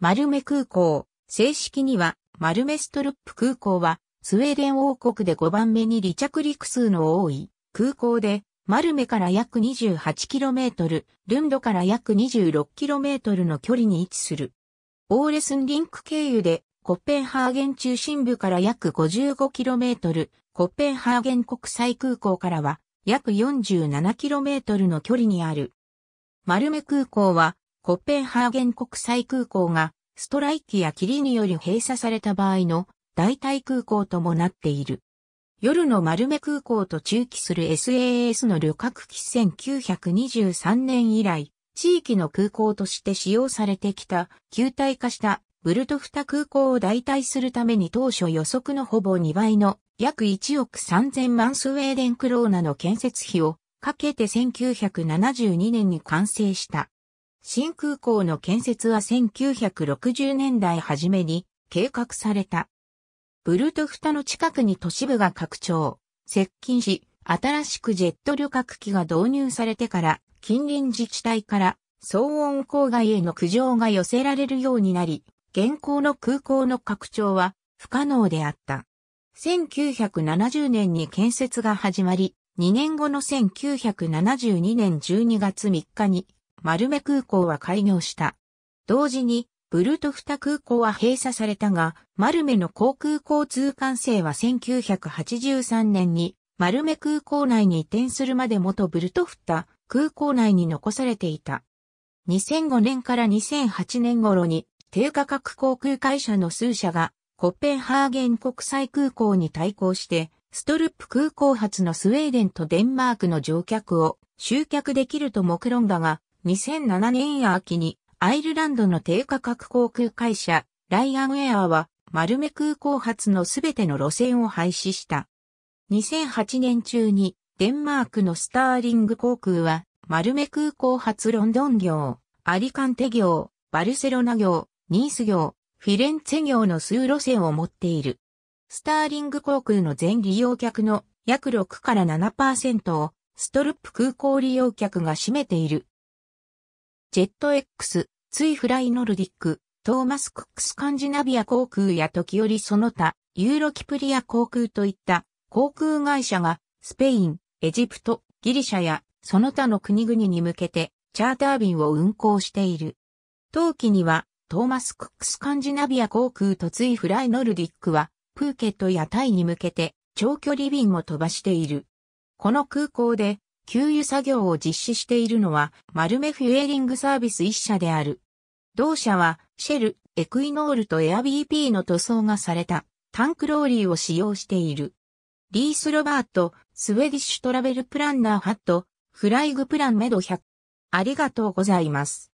丸目空港。正式には、マルメストルップ空港は、スウェーデン王国で5番目に離着陸数の多い空港で、マルメから約 28km、ルンドから約 26km の距離に位置する。オーレスンリンク経由で、コッペンハーゲン中心部から約 55km、コッペンハーゲン国際空港からは、約 47km の距離にある。マルメ空港は、コッペンハーゲン国際空港がストライキや霧により閉鎖された場合の代替空港ともなっている。夜の丸目空港と中期する SAS の旅客機1923年以来、地域の空港として使用されてきた、球体化したブルトフタ空港を代替するために当初予測のほぼ2倍の約1億3000万スウェーデンクローナの建設費をかけて1972年に完成した。新空港の建設は1960年代初めに計画された。ブルトフタの近くに都市部が拡張、接近し、新しくジェット旅客機が導入されてから近隣自治体から騒音郊外への苦情が寄せられるようになり、現行の空港の拡張は不可能であった。1970年に建設が始まり、2年後の1972年12月3日に丸目空港は開業した。同時に、ブルトフタ空港は閉鎖されたが、丸目の航空交通管制は1983年に、丸目空港内に移転するまで元ブルトフタ空港内に残されていた。2005年から2008年頃に、低価格航空会社の数社が、コッペンハーゲン国際空港に対抗して、ストルップ空港発のスウェーデンとデンマークの乗客を集客できると目論んだが、2007年秋にアイルランドの低価格航空会社ライアンエアは丸目空港発のすべての路線を廃止した。2008年中にデンマークのスターリング航空は丸目空港発ロンドン業、アリカンテ業、バルセロナ業、ニース業、フィレンツェ業の数路線を持っている。スターリング航空の全利用客の約6から7%をストルップ空港利用客が占めている。ジェット X、ツイフライノルディック、トーマス・クックス・カンジナビア航空や時折その他、ユーロキプリア航空といった航空会社がスペイン、エジプト、ギリシャやその他の国々に向けてチャーター便を運航している。当期にはトーマス・クックス・カンジナビア航空とツイフライノルディックはプーケットやタイに向けて長距離便も飛ばしている。この空港で給油作業を実施しているのは、マルメフュエリングサービス1社である。同社は、シェル、エクイノールとエア BP の塗装がされた、タンクローリーを使用している。リース・ロバート、スウェディッシュトラベルプランナーハット、フライグプランメド100。ありがとうございます。